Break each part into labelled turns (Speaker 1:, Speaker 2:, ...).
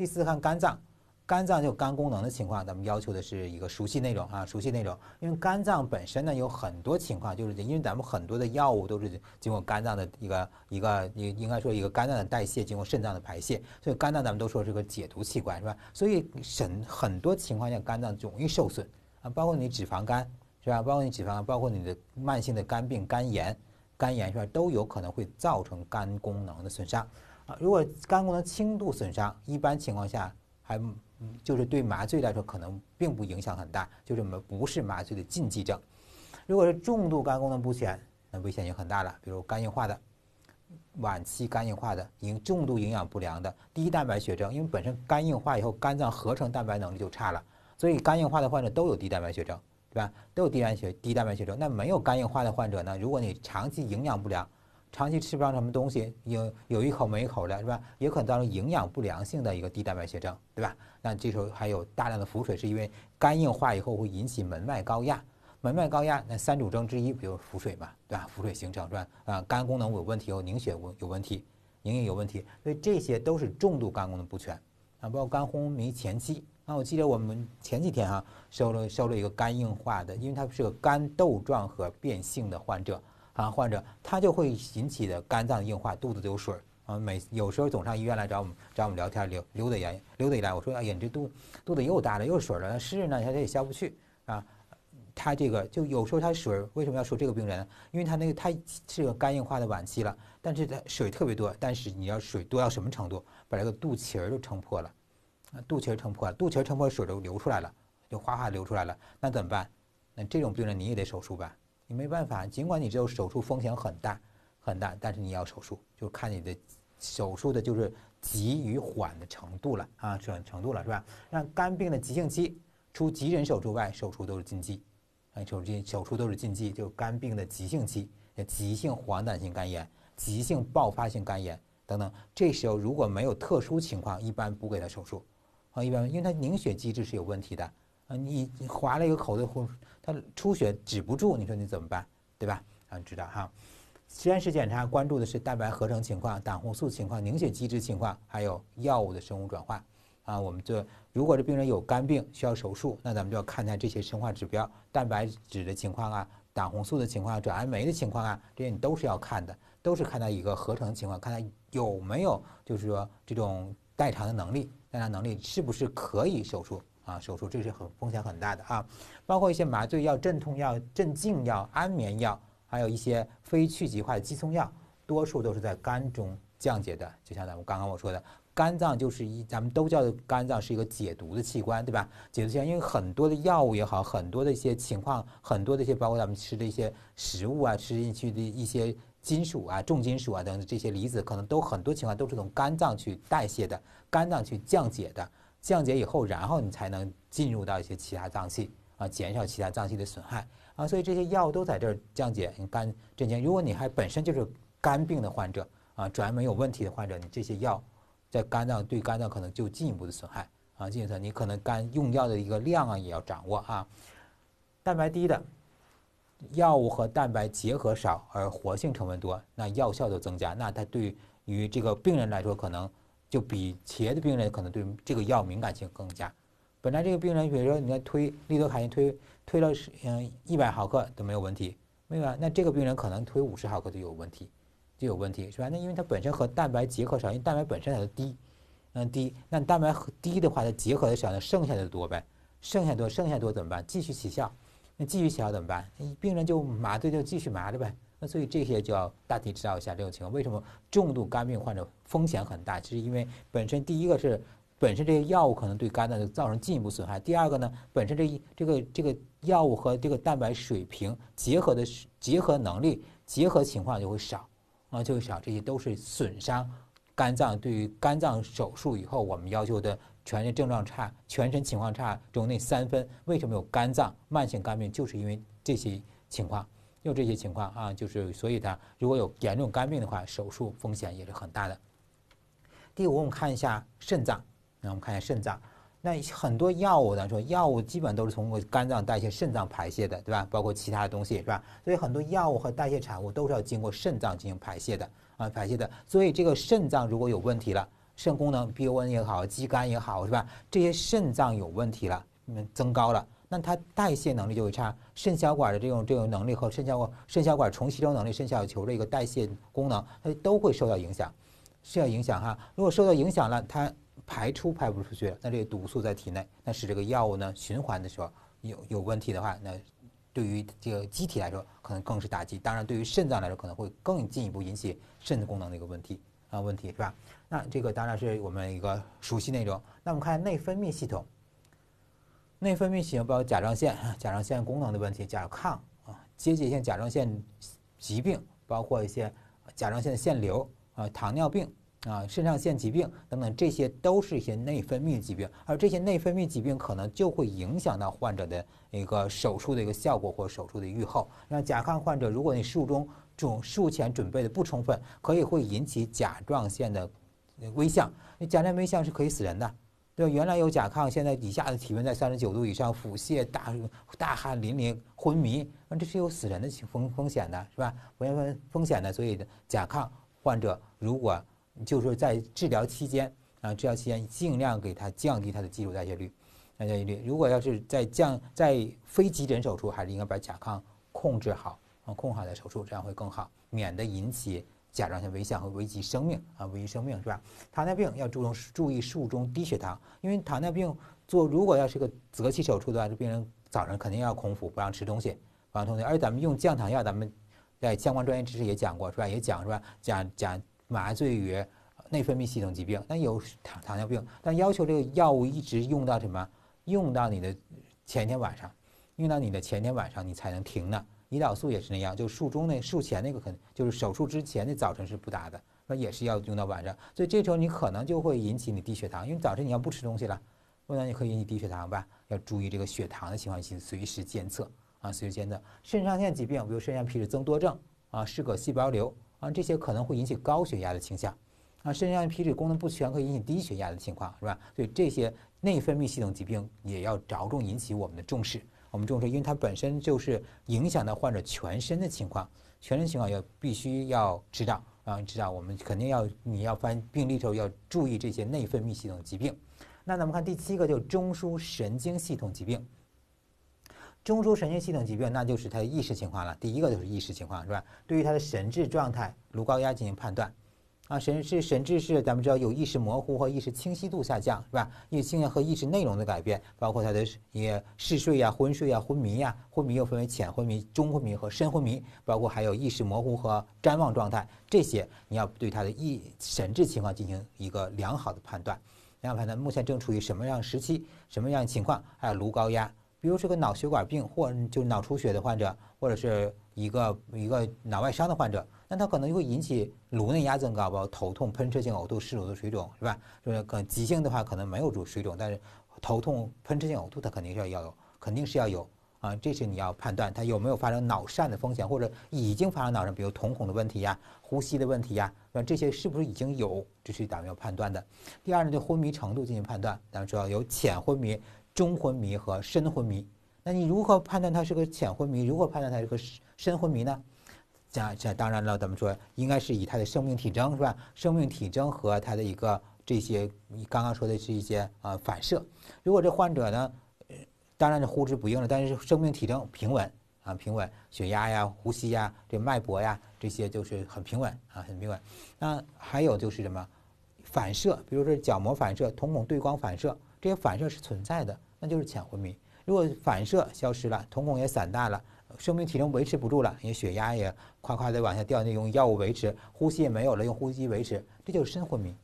Speaker 1: 第四，看肝脏，肝脏就肝功能的情况，咱们要求的是一个熟悉内容啊，熟悉内容。因为肝脏本身呢有很多情况，就是因为咱们很多的药物都是经过肝脏的一个一个应应该说一个肝脏的代谢，经过肾脏的排泄，所以肝脏咱们都说是个解毒器官，是吧？所以，肾很多情况下肝脏容易受损啊，包括你脂肪肝，是吧？包括你脂肪肝，包括你的慢性的肝病、肝炎、肝炎是吧，都有可能会造成肝功能的损伤。如果肝功能轻度损伤，一般情况下还就是对麻醉来说可能并不影响很大，就是我们不是麻醉的禁忌症。如果是重度肝功能不全，那危险就很大了，比如肝硬化的、晚期肝硬化的、营重度营养不良的、低蛋白血症，因为本身肝硬化以后肝脏合成蛋白能力就差了，所以肝硬化的患者都有低蛋白血症，对吧？都有低蛋白血低蛋白血症。那没有肝硬化的患者呢？如果你长期营养不良。长期吃不上什么东西，有有一口没一口的是吧？也可能造成营养不良性的一个低蛋白血症，对吧？那这时候还有大量的腹水，是因为肝硬化以后会引起门外高压，门外高压那三主症之一不就是腹水嘛，对吧？腹水形成，吧？啊，肝功能有问题，有凝血有问题，凝液有问题，所以这些都是重度肝功能不全啊，包括肝昏迷前期。那我记得我们前几天啊，收了收了一个肝硬化的，因为他是个肝窦状核变性的患者。啊，患者他就会引起的肝脏硬化，肚子有水儿。啊，每有时候总上医院来找我们，找我们聊天，流流的眼流的来。我说：“哎呀，你这肚肚子又大了，又水了，湿呢，它也下不去啊。”他这个就有时候他水为什么要说这个病人？因为他那个他是个肝硬化的晚期了，但是他水特别多，但是你要水多到什么程度，把这个肚脐儿都撑破了，啊，肚脐儿撑破，肚脐儿撑破，水都流出来了，就哗哗流出来了。那怎么办？那这种病人你也得手术吧？你没办法，尽管你只有手术风险很大、很大，但是你要手术，就看你的手术的就是急与缓的程度了啊，程度了是吧？那肝病的急性期，除急诊手术外，手术都是禁忌，啊，手术手术都是禁忌，就肝病的急性期，急性黄疸性肝炎、急性爆发性肝炎等等，这时候如果没有特殊情况，一般不给他手术啊，一般因为他凝血机制是有问题的。啊，你你划了一个口子或它出血止不住，你说你怎么办，对吧？啊，知道哈。实验室检查关注的是蛋白合成情况、胆红素情况、凝血机制情况，还有药物的生物转化。啊，我们就如果这病人有肝病需要手术，那咱们就要看它这些生化指标、蛋白质的情况啊、胆红素的情况、转氨酶的情况啊，这些你都是要看的，都是看他一个合成情况，看他有没有就是说这种代偿的能力，代偿能力是不是可以手术。啊，手术这是很风险很大的啊，包括一些麻醉药、镇痛药、镇静药、安眠药，还有一些非去极化的肌松药，多数都是在肝中降解的。就像咱们刚刚我说的，肝脏就是一，咱们都叫肝脏是一个解毒的器官，对吧？解毒器，因为很多的药物也好，很多的一些情况，很多的一些包括咱们吃的一些食物啊，吃进去的一些金属啊、重金属啊等等这些离子，可能都很多情况都是从肝脏去代谢的，肝脏去降解的。降解以后，然后你才能进入到一些其他脏器啊，减少其他脏器的损害啊。所以这些药都在这儿降解，你肝之间。如果你还本身就是肝病的患者啊，转氨酶有问题的患者，你这些药在肝脏对肝脏可能就进一步的损害啊。损害。你可能肝用药的一个量啊也要掌握啊。蛋白低的药物和蛋白结合少，而活性成分多，那药效就增加。那它对于这个病人来说，可能。就比其他的病人可能对这个药敏感性更加。本来这个病人，比如说你在推利多卡因，推推了是嗯一百毫克都没有问题，没有啊？那这个病人可能推五十毫克就有问题，就有问题是吧？那因为它本身和蛋白结合少，因为蛋白本身它就低，嗯低，那蛋白低的话，它结合的少，那剩下的多呗。剩下多，剩下多怎么办？继续起效，那继续起效怎么办？病人就麻醉就继续麻醉呗。那所以这些就要大体知道一下这种情况，为什么重度肝病患者风险很大？其实因为本身第一个是本身这些药物可能对肝脏造成进一步损害，第二个呢，本身这这个这个药物和这个蛋白水平结合的结合能力结合情况就会少啊，就会少。这些都是损伤肝脏。对于肝脏手术以后，我们要求的全身症状差、全身情况差中那三分，为什么有肝脏慢性肝病？就是因为这些情况。有这些情况啊，就是所以它如果有严重肝病的话，手术风险也是很大的。第五，我们看一下肾脏，那我们看一下肾脏，那很多药物呢，说药物基本都是通过肝脏代谢、肾脏排泄的，对吧？包括其他的东西，是吧？所以很多药物和代谢产物都是要经过肾脏进行排泄的啊，排泄的。所以这个肾脏如果有问题了，肾功能 BUN 也好，肌酐也好，是吧？这些肾脏有问题了，嗯，增高了。那它代谢能力就会差，肾小管的这种这种能力和肾小管肾小管重吸收能力、肾小球的一个代谢功能，它都会受到影响，受到影响哈。如果受到影响了，它排出排不出去，那这个毒素在体内，那使这个药物呢循环的时候有有问题的话，那对于这个机体来说，可能更是打击。当然，对于肾脏来说，可能会更进一步引起肾的功能的一个问题啊问题，是吧？那这个当然是我们一个熟悉内容。那我们看内分泌系统。内分泌型包括甲状腺、甲状腺功能的问题、甲亢啊、结节性甲状腺疾病，包括一些甲状腺的腺瘤啊、糖尿病啊、肾上腺疾病等等，这些都是一些内分泌疾病。而这些内分泌疾病可能就会影响到患者的一个手术的一个效果或手术的预后。那甲亢患者，如果你术中准术前准备的不充分，可以会引起甲状腺的危象。甲状腺危象是可以死人的。那原来有甲亢，现在底下的体温在三十九度以上，腹泻、大大汗淋漓、昏迷，那这是有死人的风风险的，是吧？风险风风险的，所以甲亢患者如果就是在治疗期间啊，治疗期间尽量给他降低他的基础代谢率，代谢率。如果要是在降在非急诊手术，还是应该把甲亢控制好，控好再手术，这样会更好，免得引起。甲状腺危象和危及生命啊，危及生命是吧？糖尿病要注重注意术中低血糖，因为糖尿病做如果要是个择期手术的话，这病人早上肯定要空腹，不让吃东西，不让吃东西。而咱们用降糖药，咱们在相关专业知识也讲过，是吧？也讲是吧？讲讲麻醉与内分泌系统疾病。那有糖糖尿病，但要求这个药物一直用到什么？用到你的前天晚上，用到你的前天晚上，你才能停呢。胰岛素也是那样，就术中那术前那个，可能就是手术之前的早晨是不打的，那也是要用到晚上，所以这时候你可能就会引起你低血糖，因为早晨你要不吃东西了，不然你可以引起低血糖吧？要注意这个血糖的情况，去随时监测啊，随时监测。肾上腺疾病，比如肾上皮质增多症啊、嗜铬细胞瘤啊，这些可能会引起高血压的倾向啊，肾上皮质功能不全可以引起低血压的情况，是吧？所以这些内分泌系统疾病也要着重引起我们的重视。我们重视，因为它本身就是影响到患者全身的情况，全身情况要必须要知道啊，知道我们肯定要，你要翻病例的时候要注意这些内分泌系统疾病。那咱们看第七个，就中枢神经系统疾病。中枢神经系统疾病，那就是他的意识情况了。第一个就是意识情况，是吧？对于他的神志状态、颅高压进行判断。啊，神是神志是咱们知道有意识模糊或意识清晰度下降，是吧？意识和意识内容的改变，包括他的也嗜睡呀、昏睡呀、昏迷呀，昏迷又分为浅昏迷、中昏迷和深昏迷，包括还有意识模糊和瞻望状态，这些你要对他的意神志情况进行一个良好的判断，良好判断目前正处于什么样时期、什么样情况，还有颅高压，比如说个脑血管病或就脑出血的患者，或者是一个一个脑外伤的患者。那它可能就会引起颅内压增高，包括头痛、喷射性呕吐、失乳的水肿，是吧？就是能急性的话，可能没有住水肿，但是头痛、喷射性呕吐，它肯定是要有，肯定是要有啊。这是你要判断它有没有发生脑疝的风险，或者已经发生脑疝，比如瞳孔的问题呀、呼吸的问题呀，那这些是不是已经有？这是咱们要判断的。第二呢，对昏迷程度进行判断，咱们主要有浅昏迷、中昏迷和深昏迷。那你如何判断它是个浅昏迷？如何判断它是个深昏迷呢？这这当然了，咱们说应该是以他的生命体征是吧？生命体征和他的一个这些，你刚刚说的是一些呃反射。如果这患者呢，当然是呼之不应了，但是生命体征平稳啊，平稳，血压呀、呼吸呀、这脉搏呀这些就是很平稳啊，很平稳。那还有就是什么反射，比如说角膜反射、瞳孔对光反射，这些反射是存在的，那就是浅昏迷。如果反射消失了，瞳孔也散大了。生命体征维持不住了，因为血压也夸夸的往下掉，那用药物维持，呼吸也没有了，用呼吸机维持，这就是深昏迷。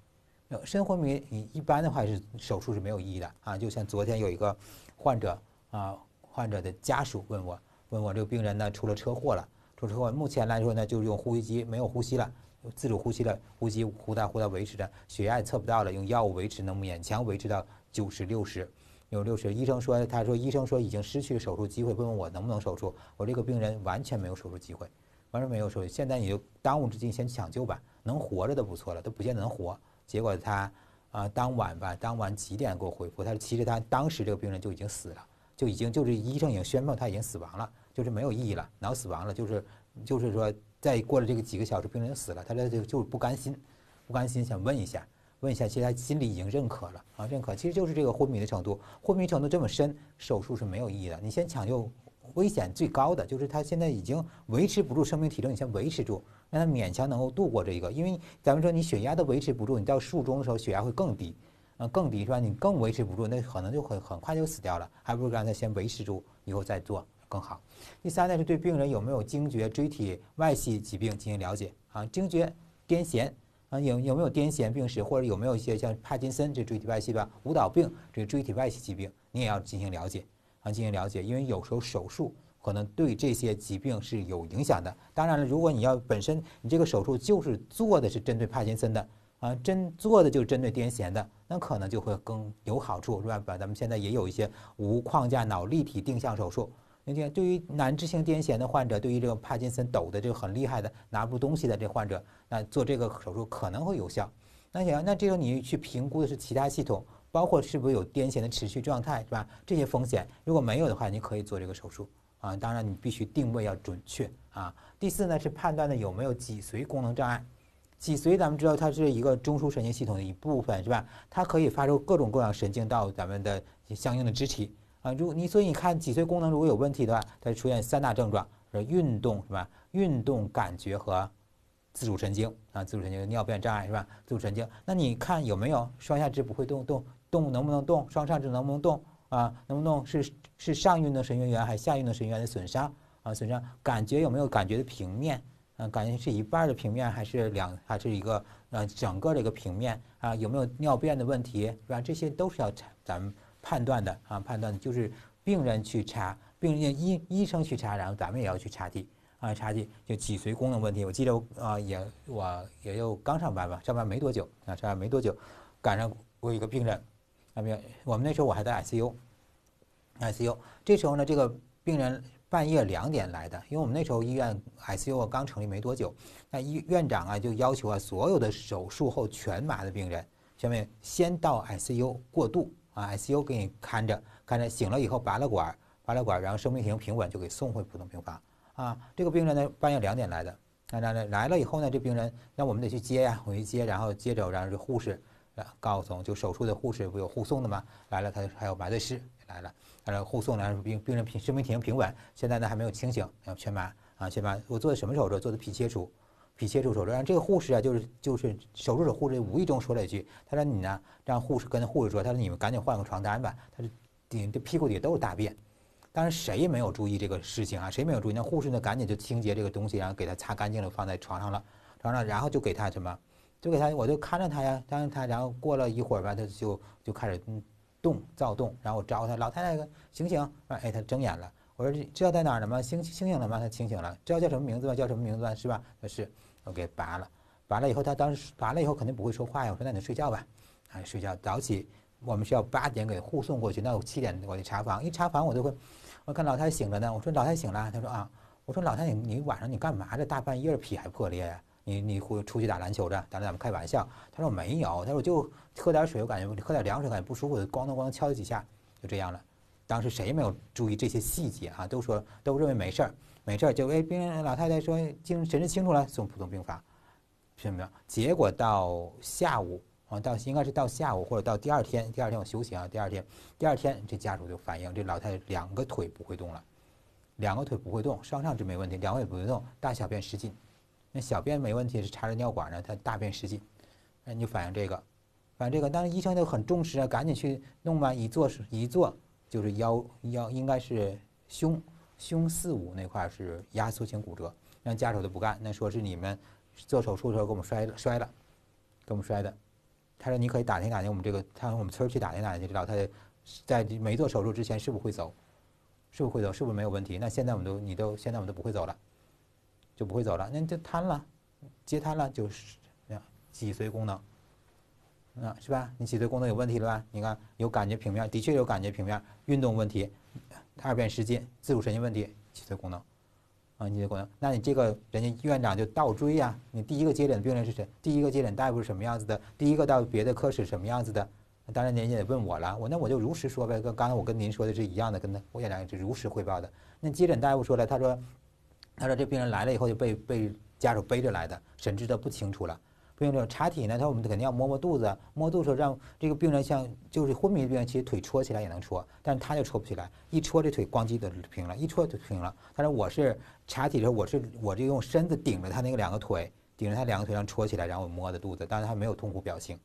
Speaker 1: 深昏迷，你一般的话是手术是没有意义的啊。就像昨天有一个患者啊，患者的家属问我，问我这个病人呢出了车祸了，出车祸，目前来说呢就是用呼吸机，没有呼吸了，自主呼吸了，呼吸，呼哒呼哒维持着，血压也测不到了，用药物维持，能勉强维持到九十、六十。有六十，医生说，他说，医生说已经失去手术机会，问我能不能手术。我这个病人完全没有手术机会，完全没有手术。现在你就当务之急，先抢救吧，能活着都不错了，都不见得能活。结果他啊，当晚吧，当晚几点给我回复？他说，其实他当时这个病人就已经死了，就已经就是医生已经宣布他已经死亡了，就是没有意义了，脑死亡了，就是就是说，再过了这个几个小时，病人就死了。他这就不甘心，不甘心想问一下。问一下，其实他心里已经认可了啊，认可，其实就是这个昏迷的程度，昏迷程度这么深，手术是没有意义的。你先抢救危险最高的，就是他现在已经维持不住生命体征，你先维持住，让他勉强能够度过这一个。因为咱们说你血压都维持不住，你到术中的时候血压会更低，嗯，更低是吧？你更维持不住，那可能就很很快就死掉了，还不如让他先维持住，以后再做更好。第三呢，是对病人有没有惊厥、椎体外系疾病进行了解啊，惊厥、癫痫。啊，有有没有癫痫病史，或者有没有一些像帕金森这椎体外系的舞蹈病这椎体外系疾病，你也要进行了解，啊，进行了解，因为有时候手术可能对这些疾病是有影响的。当然了，如果你要本身你这个手术就是做的是针对帕金森的，啊，针做的就是针对癫痫的，那可能就会更有好处，是吧？把咱们现在也有一些无框架脑立体定向手术。那讲对于难治性癫痫的患者，对于这个帕金森抖的这个很厉害的拿不住东西的这患者，那做这个手术可能会有效。那行，那这时候你去评估的是其他系统，包括是不是有癫痫的持续状态，是吧？这些风险如果没有的话，你可以做这个手术啊。当然，你必须定位要准确啊。第四呢，是判断的有没有脊髓功能障碍。脊髓咱们知道它是一个中枢神经系统的一部分，是吧？它可以发出各种各样神经到咱们的相应的肢体。啊，如果你所以你看脊髓功能如果有问题的话，它出现三大症状是运动是吧？运动感觉和自主神经啊，自主神经尿便障碍是吧？自主神经，那你看有没有双下肢不会动动动能不能动？双上肢能不能动？啊，能不能动？是是上运动神经元还是下运动神经元的损伤啊？损伤感觉有没有感觉的平面啊？感觉是一半的平面还是两还是一个啊整个这个平面啊？有没有尿便的问题是吧？这些都是要咱咱们。判断的啊，判断的就是病人去查，病人医医生去查，然后咱们也要去查体啊，查体就脊髓功能问题。我记得啊，也我也就刚上班吧，上班没多久啊，上班没多久，赶上我一个病人，没有，我们那时候我还在 ICU，ICU 这时候呢，这个病人半夜两点来的，因为我们那时候医院 ICU 刚成立没多久，那医院长啊就要求啊，所有的手术后全麻的病人下面先到 ICU 过渡。啊 i c U 给你看着看着，醒了以后拔了管，拔了管，然后生命体平稳，就给送回普通病房。啊，这个病人呢半夜两点来的，那来来，来了以后呢，这病人那我们得去接呀，我们去接，然后接着，然后这护士来告诉，就手术的护士不有护送的吗？来了，他还有麻醉师来了，来了护送，然后病病人平生命体平稳，现在呢还没有清醒，要全麻啊，全麻，我做的什么手术？做的脾切除。皮切除手术，然后这个护士啊，就是就是手术者护士无意中说了一句：“他说你呢？”让护士跟护士说：“他说你们赶紧换个床单吧。”他说顶这屁股底下都是大便，当然谁没有注意这个事情啊？谁没有注意？那护士呢？赶紧就清洁这个东西，然后给他擦干净了，放在床上了，床上然后就给他什么？就给他，我就看着他呀，看着他。然后过了一会儿吧，他就就开始动躁动。然后我招呼他：“老太太，醒醒！”哎，他睁眼了。我说：“知道在哪儿了吗？醒清醒了吗？”他清醒了。知道叫什么名字吗？叫什么名字？是吧？他是。我给拔了，拔了以后他当时拔了以后肯定不会说话呀。我说那你睡觉吧，啊睡觉早起我们需要八点给护送过去。那我七点我去查房，一查房我就会，我看老太太醒了呢。我说老太太醒了，他说啊，我说老太太你晚上你干嘛呢？大半夜皮还破裂呀？你你会出去打篮球的？当时咱们开玩笑，他说没有，他说我就喝点水，我感觉喝点凉水感觉不舒服，咣当咣当敲几下就这样了。当时谁没有注意这些细节啊？都说都认为没事儿。没事儿，就哎，病人老太太说，精神志清楚了，送普通病房，什么结果到下午，啊，到应该是到下午或者到第二天，第二天我休息啊。第二天，第二天这家属就反映，这老太太两个腿不会动了，两个腿不会动，上上肢没问题，两个腿不会动，大小便失禁。那小便没问题，是插着尿管呢，她大便失禁，那你就反映这个，反映这个。当时医生就很重视啊，赶紧去弄嘛，一做是，一做就是腰腰，应该是胸。胸四五那块儿是压缩性骨折，让家属都不干，那说是你们做手术的时候给我们摔摔了，给我们摔的。他说你可以打听打听我们这个，他从我们村儿去打听打听就知道，他在没做手术之前是不是会走，是不是会走，是不是没有问题。那现在我们都你都现在我们都不会走了，就不会走了，那就瘫了，截瘫了就是脊髓功能。嗯，是吧？你脊髓功能有问题了吧？你看有感觉平面，的确有感觉平面运动问题，二便失禁，自主神经问题，脊髓功能，啊，脊髓功能。那你这个人家院长就倒追呀？你第一个接诊的病人是谁？第一个接诊大夫是什么样子的？第一个到别的科室什么样子的？当然您也问我了，我那我就如实说呗。跟刚才我跟您说的是一样的，跟他我院长也是如实汇报的。那接诊大夫说了，他说，他说这病人来了以后就被被家属背着来的，神志都不清楚了。不用查体呢，他我们肯定要摸摸肚子，摸肚子让这个病人像就是昏迷的病人，其实腿戳起来也能戳，但是他就戳不起来，一戳这腿咣叽的平了，一戳就平了。但是我是查体的时候，我是我就用身子顶着他那个两个腿，顶着他两个腿上戳起来，然后我摸的肚子，当然他没有痛苦表情，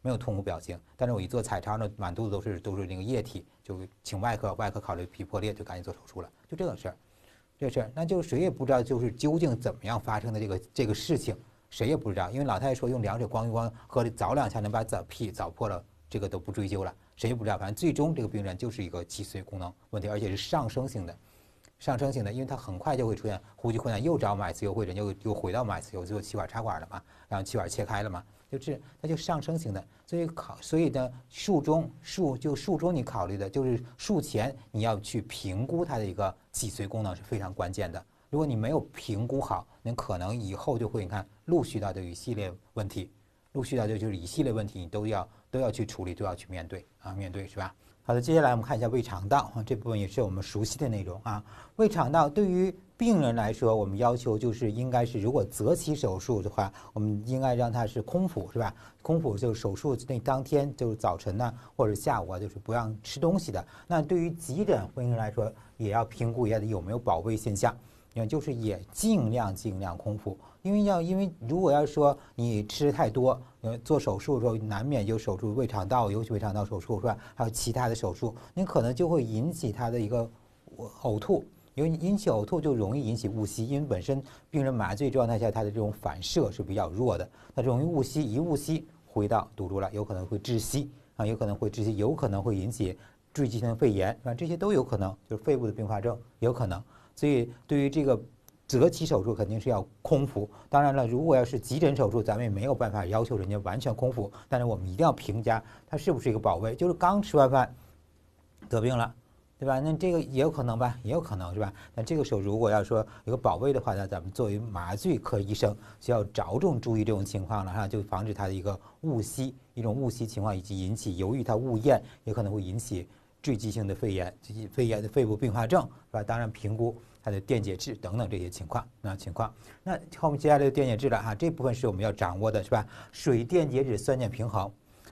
Speaker 1: 没有痛苦表情。但是我一做彩超呢，满肚子都是都是那个液体，就请外科外科考虑皮破裂，就赶紧做手术了。就这个事儿，这事儿，那就谁也不知道就是究竟怎么样发生的这个这个事情。谁也不知道，因为老太太说用凉水光一光，喝凿两下能把早屁凿破了，这个都不追究了。谁也不知道，反正最终这个病人就是一个脊髓功能问题，而且是上升性的，上升性的，因为他很快就会出现呼吸困难，又找麻醉委员会，诊，又又回到麻醉委最后气管插管了嘛，然后气管切开了嘛，就这，它就上升性的。所以考，所以呢，术中术就术中你考虑的就是术前你要去评估它的一个脊髓功能是非常关键的。如果你没有评估好，那可能以后就会你看陆续到这一系列问题，陆续到就就是一系列问题，你都要都要去处理，都要去面对啊，面对是吧？好的，接下来我们看一下胃肠道啊，这部分也是我们熟悉的内容啊。胃肠道对于病人来说，我们要求就是应该是如果择期手术的话，我们应该让他是空腹是吧？空腹就手术那当天就是早晨呢，或者下午啊，就是不让吃东西的。那对于急诊病人来说，也要评估一下有没有保胃现象。就是也尽量尽量空腹，因为要因为如果要说你吃太多，呃，做手术的时候难免有手术胃肠道，尤其胃肠道手术是吧？还有其他的手术，你可能就会引起他的一个呕吐，因为引起呕吐就容易引起误吸，因为本身病人麻醉状态下他的这种反射是比较弱的，他容易误吸，一误吸，回到堵住了，有可能会窒息啊，有可能会窒息，有可能会引起坠积性肺炎，啊，这些都有可能，就是肺部的并发症有可能。所以对于这个择期手术肯定是要空腹。当然了，如果要是急诊手术，咱们也没有办法要求人家完全空腹。但是我们一定要评价他是不是一个宝贝，就是刚吃完饭得病了，对吧？那这个也有可能吧，也有可能是吧？那这个时候如果要说有个保卫的话，那咱们作为麻醉科医生需要着重注意这种情况了哈，就防止他的一个误吸，一种误吸情况，以及引起由于他误咽也可能会引起坠机性的肺炎，以及肺炎的肺部并发症，是吧？当然评估。它的电解质等等这些情况，那情况，那后面接下来电解质了哈，这部分是我们要掌握的，是吧？水电解质酸碱平衡。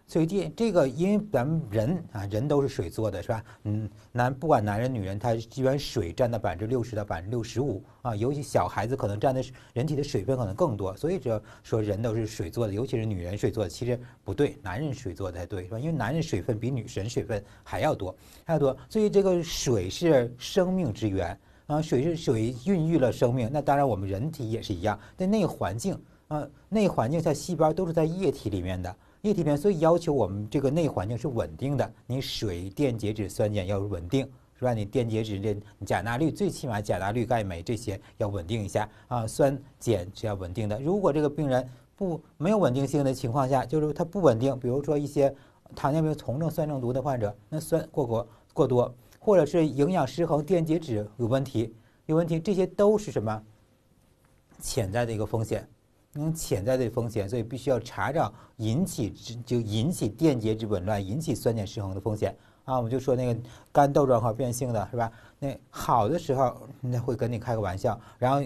Speaker 1: 所以电这个，因为咱们人啊，人都是水做的，是吧？嗯，男不管男人女人，他基本水占到百分之六十到百分之六十五啊，尤其小孩子可能占的，人体的水分可能更多。所以只要说人都是水做的，尤其是女人水做的，其实不对，男人水做的才对，是吧？因为男人水分比女神水分还要多，还要多。所以这个水是生命之源。啊，水是水孕育了生命，那当然我们人体也是一样。那内环境，啊，内环境下细胞都是在液体里面的，液体里面，所以要求我们这个内环境是稳定的。你水电解质酸碱要稳定，是吧？你电解质这你钾钠氯，最起码钾钠氯钙镁这些要稳定一下啊，酸碱是要稳定的。如果这个病人不没有稳定性的情况下，就是他不稳定，比如说一些糖尿病酮症酸中毒的患者，那酸过过过多。或者是营养失衡、电解质有问题、有问题，这些都是什么潜在的一个风险？那种潜在的风险，所以必须要查找引起就引起电解质紊乱、引起酸碱失衡的风险啊！我们就说那个肝豆状核变性的是吧？那好的时候那会跟你开个玩笑，然后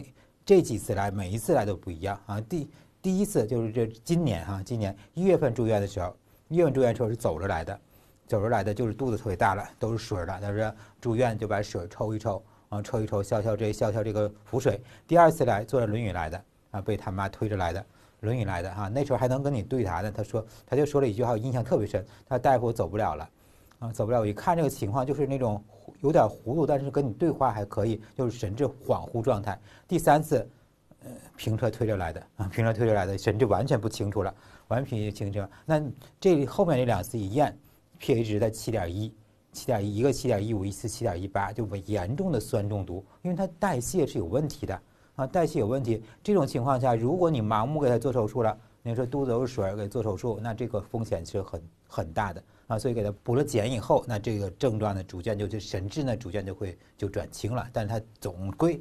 Speaker 1: 这几次来每一次来都不一样啊。第第一次就是这今年啊，今年一月份住院的时候，一月份住院时候是走着来的。走出来的就是肚子特别大了，都是水儿的，就是住院就把水抽一抽，啊，抽一抽，消消这，消消这个腹水。第二次来坐着轮椅来的，啊，被他妈推着来的，轮椅来的哈。那时候还能跟你对谈呢。他说，他就说了一句，我印象特别深，他说大夫，我走不了了，啊，走不了。我一看这个情况，就是那种有点糊涂，但是跟你对话还可以，就是神志恍惚状态。第三次，呃，平车推着来的，啊，平车推着来的，神志完全不清楚了，完全清楚。那这里后面这两次一验。pH 值在七点一、七点一，一个七点一五，一次七点一八，就严重的酸中毒，因为它代谢是有问题的啊，代谢有问题。这种情况下，如果你盲目给他做手术了，你说肚子有水给做手术，那这个风险是很很大的啊。所以给他补了碱以后，那这个症状呢，逐渐就就神志呢，逐渐就会就转轻了。但是它总归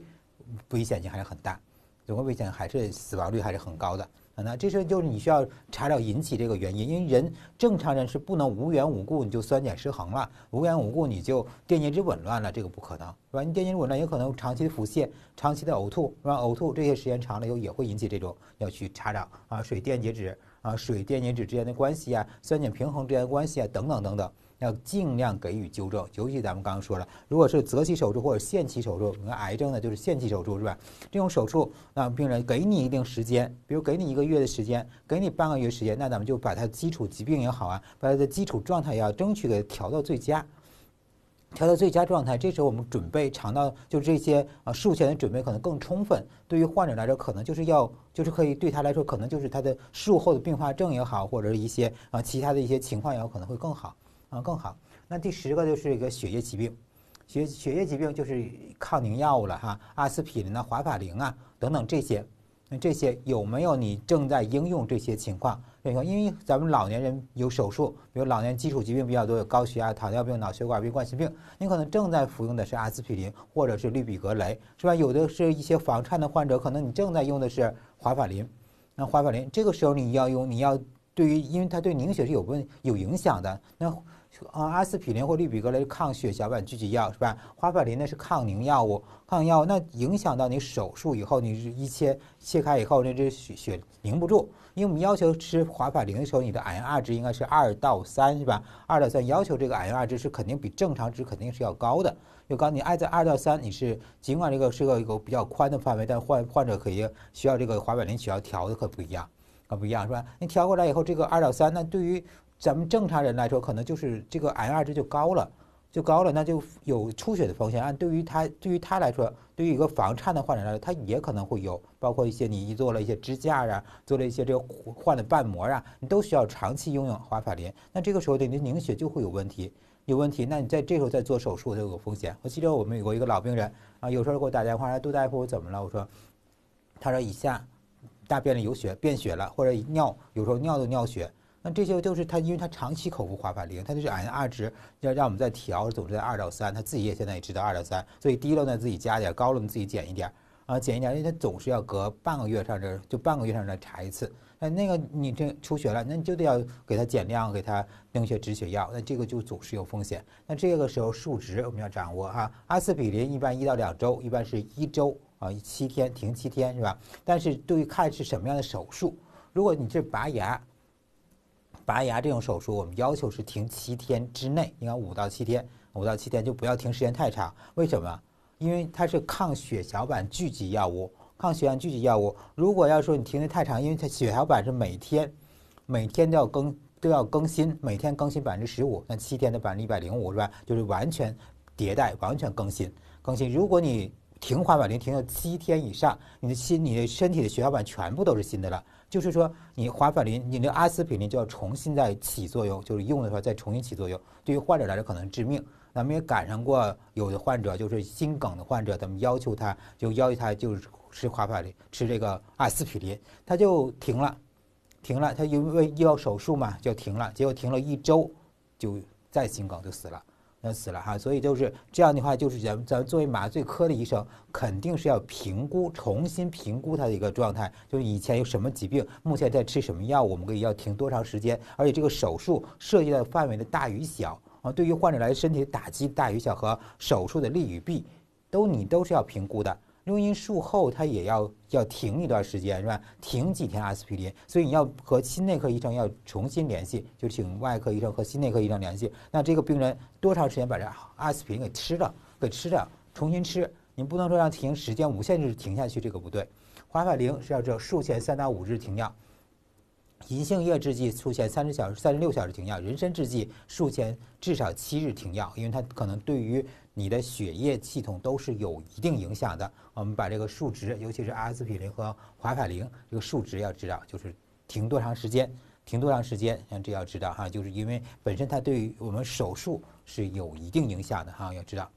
Speaker 1: 危险性还是很大，总归危险还是死亡率还是很高的。那这是就是你需要查找引起这个原因，因为人正常人是不能无缘无故你就酸碱失衡了，无缘无故你就电解质紊乱了，这个不可能，是吧？你电解质紊乱有可能长期的腹泻、长期的呕吐，是吧？呕吐这些时间长了以后也会引起这种，要去查找啊水电解质啊水电解质之间的关系啊酸碱平衡之间的关系啊等等等等。要尽量给予纠正，尤其咱们刚刚说了，如果是择期手术或者限期手术，你看癌症呢就是限期手术是吧？这种手术，那病人给你一定时间，比如给你一个月的时间，给你半个月时间，那咱们就把他基础疾病也好啊，把他的基础状态也要争取给调到最佳，调到最佳状态。这时候我们准备肠道，就这些啊术前的准备可能更充分。对于患者来说，可能就是要就是可以对他来说，可能就是他的术后的并发症也好，或者一些啊其他的一些情况也好，可能会更好。啊，更好。那第十个就是一个血液疾病，血血液疾病就是抗凝药物了哈，阿司匹林啊、华法林啊等等这些。那这些有没有你正在应用这些情况？因为咱们老年人有手术，比如老年基础疾病比较多，有高血压、糖尿病、脑血管病、冠心病，你可能正在服用的是阿司匹林或者是氯吡格雷，是吧？有的是一些房颤的患者，可能你正在用的是华法林。那华法林这个时候你要用，你要对于，因为它对凝血是有问有影响的。那啊，阿司匹林或氯吡格雷抗血小板聚集药是吧？华法林呢是抗凝药物，抗药那影响到你手术以后，你是一切切开以后，那这血血凝不住。因为我们要求吃华法林的时候，你的 INR 值应该是二到三是吧？二到三要求这个 INR 值是肯定比正常值肯定是要高的。就刚你 I 在二到三，你是尽管这个是一个比较宽的范围，但患患者可以需要这个华法林需要调的可不一样，可不一样是吧？你调过来以后，这个二到三，那对于。咱们正常人来说，可能就是这个 L 二值就高了，就高了，那就有出血的风险。按对于他，对于他来说，对于一个房颤的患者来说，他也可能会有，包括一些你做了一些支架啊，做了一些这个换了瓣膜啊，你都需要长期拥用华法林。那这个时候对你凝血就会有问题，有问题，那你在这时候再做手术就有风险。我记得我们有过一个老病人啊，有时候给我打电话说杜大夫我怎么了？我说，他说以下大便里有血，便血了，或者尿有时候尿都尿血。那这些都是他，因为他长期口服华法林，他就是 I R 值要让我们再调，总之在二到三，他自己也现在也知道二到三，所以低了呢自己加点，高了你自己减一点，啊减一点，因为他总是要隔半个月上这儿，就半个月上这儿查一次。那那个你这出血了，那你就得要给他减量，给他弄些止血药，那这个就总是有风险。那这个时候数值我们要掌握啊，阿司匹林一般一到两周，一般是一周啊，七天停七天是吧？但是对于看是什么样的手术，如果你是拔牙。拔牙这种手术，我们要求是停七天之内，应该五到七天，五到七天就不要停时间太长。为什么？因为它是抗血小板聚集药物，抗血小板聚集药物，如果要说你停的太长，因为它血小板是每天，每天都要更都要更新，每天更新百分之十五，那七天的百分之一百零五，是吧？就是完全迭代，完全更新更新。如果你停缓板龄停了七天以上，你的心你的身体的血小板全部都是新的了。就是说，你华法林，你那阿司匹林就要重新再起作用，就是用的时候再重新起作用。对于患者来说，可能致命。咱们也赶上过有的患者，就是心梗的患者，咱们要求他，就要求他就是吃华法林，吃这个阿司匹林，他就停了，停了，他因为要手术嘛，就停了，结果停了一周，就再心梗就死了。那死了哈，所以就是这样的话，就是咱咱作为麻醉科的医生，肯定是要评估，重新评估他的一个状态，就是以前有什么疾病，目前在吃什么药，我们可以要停多长时间，而且这个手术涉及到范围的大与小啊，对于患者来身体打击大与小和手术的利与弊，都你都是要评估的。因为术后他也要要停一段时间，是吧？停几天阿司匹林，所以你要和心内科医生要重新联系，就请外科医生和心内科医生联系。那这个病人多长时间把这阿司匹林给吃了？给吃了，重新吃。你不能说让停时间无限制停下去，这个不对。华法林是要这术前三到五日停药，银杏叶制剂术前三十小时、三十六小时停药，人参制剂术前至少七日停药，因为它可能对于。你的血液系统都是有一定影响的。我们把这个数值，尤其是阿司匹林和华卡林这个数值要知道，就是停多长时间，停多长时间，像这要知道哈，就是因为本身它对于我们手术是有一定影响的哈，要知道。